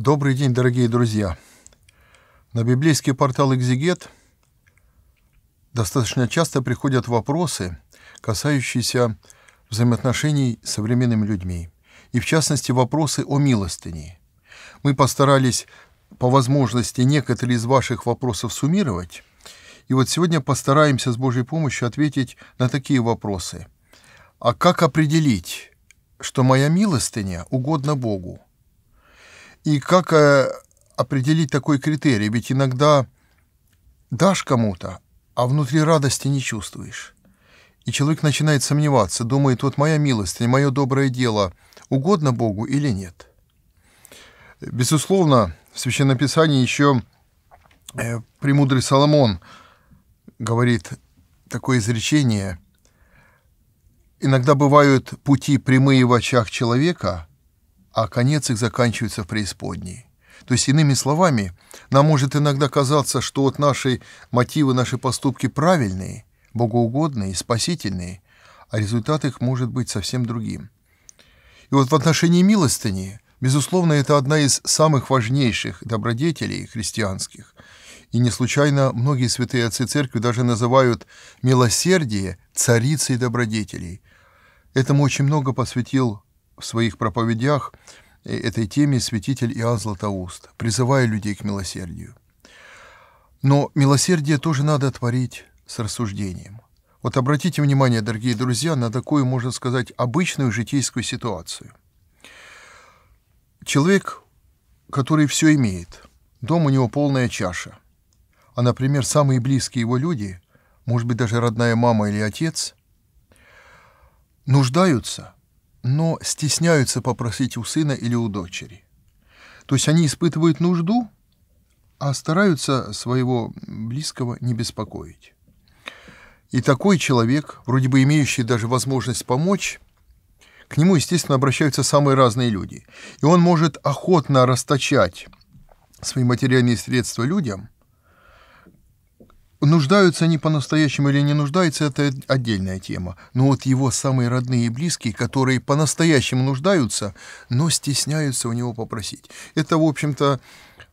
Добрый день, дорогие друзья! На библейский портал «Экзигет» достаточно часто приходят вопросы, касающиеся взаимоотношений с современными людьми, и в частности вопросы о милостыне. Мы постарались по возможности некоторые из ваших вопросов суммировать, и вот сегодня постараемся с Божьей помощью ответить на такие вопросы. А как определить, что моя милостыня угодна Богу – и как э, определить такой критерий? Ведь иногда дашь кому-то, а внутри радости не чувствуешь. И человек начинает сомневаться, думает, вот моя милость, не мое доброе дело угодно Богу или нет. Безусловно, в Священном Писании еще э, премудрый Соломон говорит такое изречение. Иногда бывают пути прямые в очах человека, а конец их заканчивается в преисподней. То есть, иными словами, нам может иногда казаться, что вот наши мотивы, наши поступки правильные, богоугодные, спасительные, а результат их может быть совсем другим. И вот в отношении милостыни, безусловно, это одна из самых важнейших добродетелей христианских. И не случайно многие святые отцы церкви даже называют милосердие царицей добродетелей. Этому очень много посвятил в своих проповедях э, этой теме святитель Иоанн Златоуст, призывая людей к милосердию. Но милосердие тоже надо творить с рассуждением. Вот обратите внимание, дорогие друзья, на такую, можно сказать, обычную житейскую ситуацию. Человек, который все имеет, дом у него полная чаша, а, например, самые близкие его люди, может быть, даже родная мама или отец, нуждаются – но стесняются попросить у сына или у дочери. То есть они испытывают нужду, а стараются своего близкого не беспокоить. И такой человек, вроде бы имеющий даже возможность помочь, к нему, естественно, обращаются самые разные люди. И он может охотно расточать свои материальные средства людям – Нуждаются они по-настоящему или не нуждаются, это отдельная тема. Но вот его самые родные и близкие, которые по-настоящему нуждаются, но стесняются у него попросить. Это, в общем-то,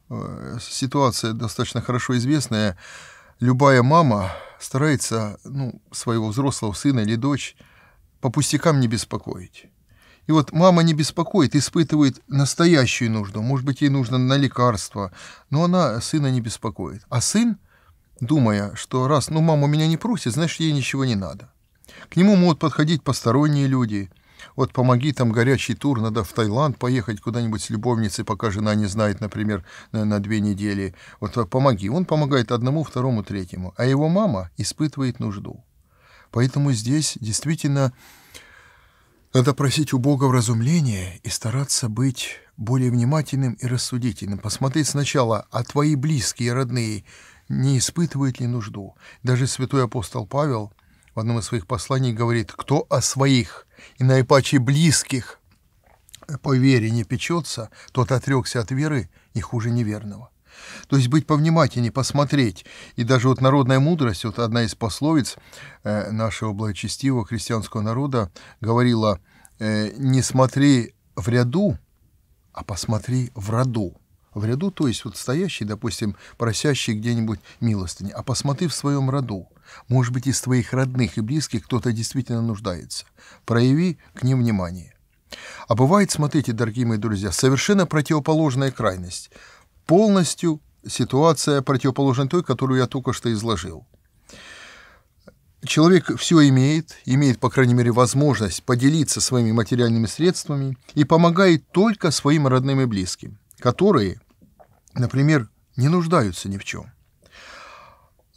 э, ситуация достаточно хорошо известная. Любая мама старается ну, своего взрослого сына или дочь по пустякам не беспокоить. И вот мама не беспокоит, испытывает настоящую нужду. Может быть, ей нужно на лекарство, но она сына не беспокоит. А сын – думая, что раз ну мама меня не просит, значит ей ничего не надо. К нему могут подходить посторонние люди. Вот помоги там горячий тур, надо в Таиланд поехать куда-нибудь с любовницей, пока жена не знает, например, на, на две недели. Вот помоги. Он помогает одному, второму, третьему. А его мама испытывает нужду. Поэтому здесь действительно надо просить у Бога вразумления и стараться быть более внимательным и рассудительным. Посмотреть сначала, а твои близкие, родные – не испытывает ли нужду. Даже святой апостол Павел в одном из своих посланий говорит, кто о своих и наипаче близких по вере не печется, тот отрекся от веры и хуже неверного. То есть быть повнимательнее, посмотреть. И даже вот народная мудрость, вот одна из пословиц э, нашего благочестивого христианского народа говорила, э, не смотри в ряду, а посмотри в роду в ряду, то есть вот стоящий, допустим, просящий где-нибудь милостыни, а посмотри в своем роду. Может быть, из твоих родных и близких кто-то действительно нуждается. Прояви к ним внимание. А бывает, смотрите, дорогие мои друзья, совершенно противоположная крайность. Полностью ситуация противоположна той, которую я только что изложил. Человек все имеет, имеет, по крайней мере, возможность поделиться своими материальными средствами и помогает только своим родным и близким, которые например, не нуждаются ни в чем.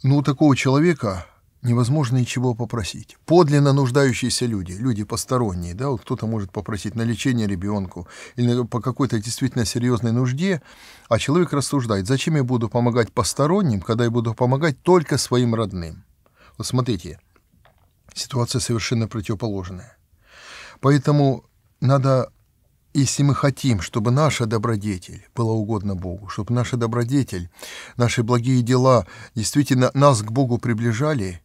Но ну, у такого человека невозможно ничего попросить. Подлинно нуждающиеся люди, люди посторонние, да, вот кто-то может попросить на лечение ребенку или по какой-то действительно серьезной нужде, а человек рассуждает, зачем я буду помогать посторонним, когда я буду помогать только своим родным. Вот смотрите, ситуация совершенно противоположная. Поэтому надо если мы хотим, чтобы наша добродетель была угодна Богу, чтобы наша добродетель, наши благие дела действительно нас к Богу приближали,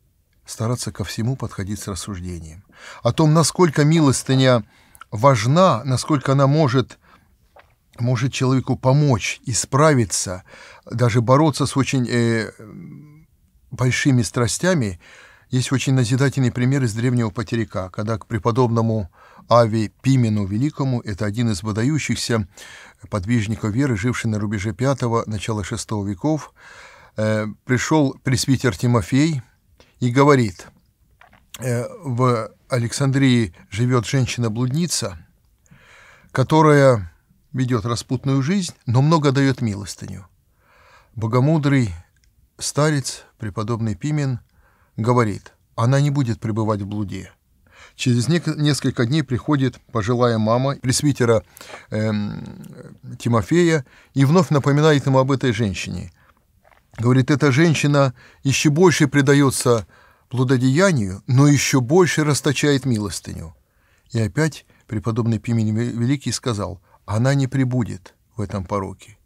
стараться ко всему подходить с рассуждением. О том, насколько милостыня важна, насколько она может, может человеку помочь, исправиться, даже бороться с очень э, большими страстями – есть очень назидательный пример из древнего потеряка, когда к преподобному Ави Пимену Великому, это один из выдающихся подвижников веры, живший на рубеже V – начала VI веков, э, пришел пресвитер Тимофей и говорит, э, в Александрии живет женщина-блудница, которая ведет распутную жизнь, но много дает милостыню. Богомудрый старец, преподобный Пимен – Говорит, она не будет пребывать в блуде. Через несколько дней приходит пожилая мама пресвитера эм, Тимофея и вновь напоминает ему об этой женщине. Говорит, эта женщина еще больше предается блудодеянию, но еще больше расточает милостыню. И опять преподобный Пимен Великий сказал, она не прибудет в этом пороке.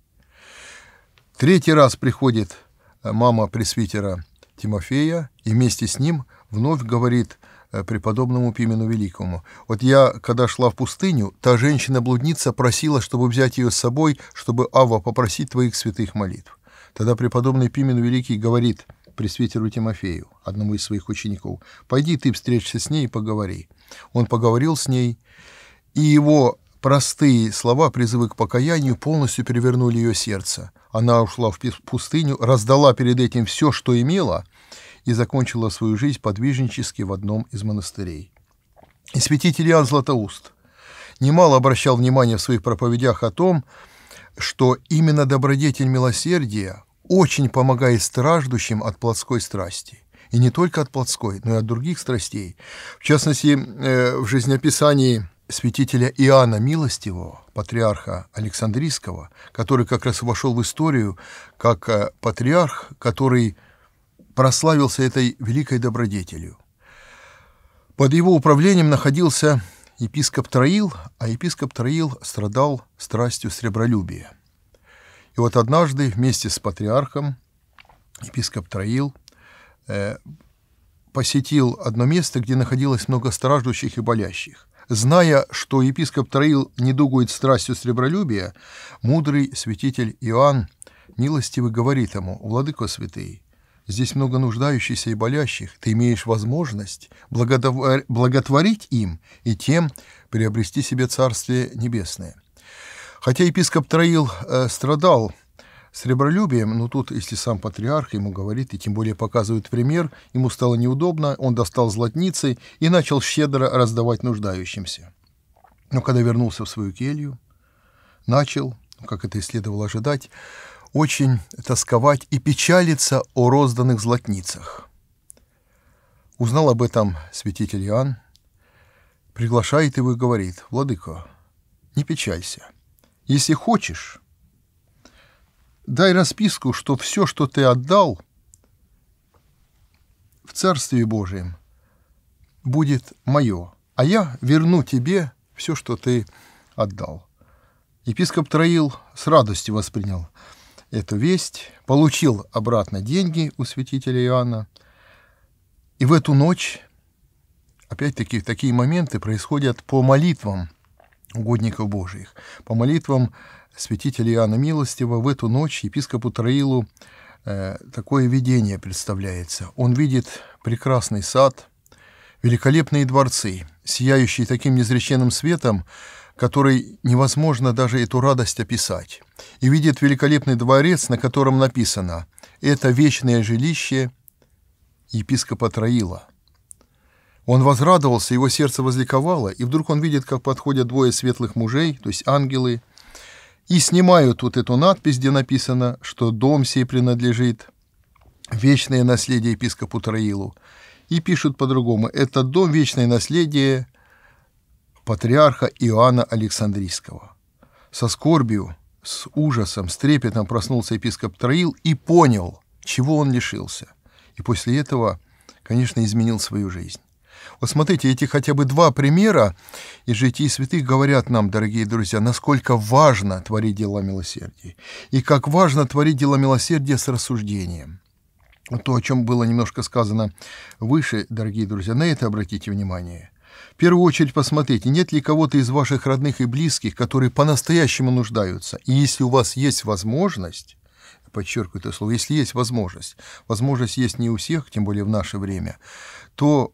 Третий раз приходит э, мама пресвитера Тимофея и вместе с ним вновь говорит э, преподобному Пимену Великому. «Вот я, когда шла в пустыню, та женщина-блудница просила, чтобы взять ее с собой, чтобы Ава попросить твоих святых молитв». Тогда преподобный Пимен Великий говорит пресвитеру Тимофею, одному из своих учеников, «Пойди ты встречься с ней и поговори». Он поговорил с ней, и его Простые слова призывы к покаянию полностью перевернули ее сердце. Она ушла в пустыню, раздала перед этим все, что имела, и закончила свою жизнь подвижнически в одном из монастырей. И святитель Иоанн Златоуст немало обращал внимание в своих проповедях о том, что именно добродетель милосердия очень помогает страждущим от плотской страсти. И не только от плотской, но и от других страстей. В частности, э, в жизнеописании святителя Иоанна Милостивого, патриарха Александрийского, который как раз вошел в историю как э, патриарх, который прославился этой великой добродетелью. Под его управлением находился епископ Троил, а епископ Троил страдал страстью сребролюбия. И вот однажды вместе с патриархом епископ Троил э, посетил одно место, где находилось много страждущих и болящих. Зная, что епископ Троил недугует страстью сребролюбия, мудрый святитель Иоанн милостиво говорит ему, «Владыко святый, здесь много нуждающихся и болящих, ты имеешь возможность благотворить им и тем приобрести себе Царствие Небесное». Хотя епископ Троил э, страдал, с ребролюбием, но тут, если сам патриарх ему говорит, и тем более показывает пример, ему стало неудобно, он достал златницы и начал щедро раздавать нуждающимся. Но когда вернулся в свою келью, начал, как это и следовало ожидать, очень тосковать и печалиться о розданных златницах. Узнал об этом святитель Иоанн, приглашает его и говорит, «Владыко, не печалься. Если хочешь, Дай расписку, что все, что ты отдал в Царстве Божьем, будет мое, а я верну тебе все, что ты отдал. Епископ Троил с радостью воспринял эту весть, получил обратно деньги у святителя Иоанна. И в эту ночь, опять-таки, такие моменты происходят по молитвам угодников Божьих, по молитвам святителя Иоанна Милостива, в эту ночь епископу Троилу э, такое видение представляется. Он видит прекрасный сад, великолепные дворцы, сияющие таким незреченным светом, который невозможно даже эту радость описать. И видит великолепный дворец, на котором написано «Это вечное жилище епископа Троила». Он возрадовался, его сердце возликовало, и вдруг он видит, как подходят двое светлых мужей, то есть ангелы, и снимают вот эту надпись, где написано, что дом сей принадлежит вечное наследие епископу Троилу, и пишут по-другому, это дом вечное наследие патриарха Иоанна Александрийского. Со скорбью, с ужасом, с трепетом проснулся епископ Троил и понял, чего он лишился. И после этого, конечно, изменил свою жизнь. Вот смотрите, эти хотя бы два примера из житий святых говорят нам, дорогие друзья, насколько важно творить дела милосердия. И как важно творить дела милосердия с рассуждением. то, о чем было немножко сказано выше, дорогие друзья, на это обратите внимание – в первую очередь посмотрите, нет ли кого-то из ваших родных и близких, которые по-настоящему нуждаются. И если у вас есть возможность, подчеркиваю это слово, если есть возможность, возможность есть не у всех, тем более в наше время, то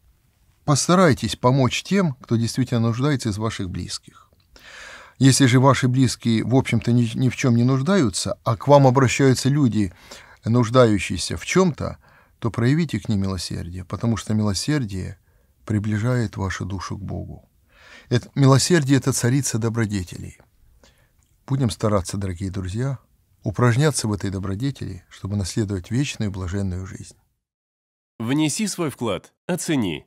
Постарайтесь помочь тем, кто действительно нуждается из ваших близких. Если же ваши близкие, в общем-то, ни, ни в чем не нуждаются, а к вам обращаются люди, нуждающиеся в чем-то, то проявите к ним милосердие, потому что милосердие приближает вашу душу к Богу. Это, милосердие – это царица добродетелей. Будем стараться, дорогие друзья, упражняться в этой добродетели, чтобы наследовать вечную блаженную жизнь. Внеси свой вклад, оцени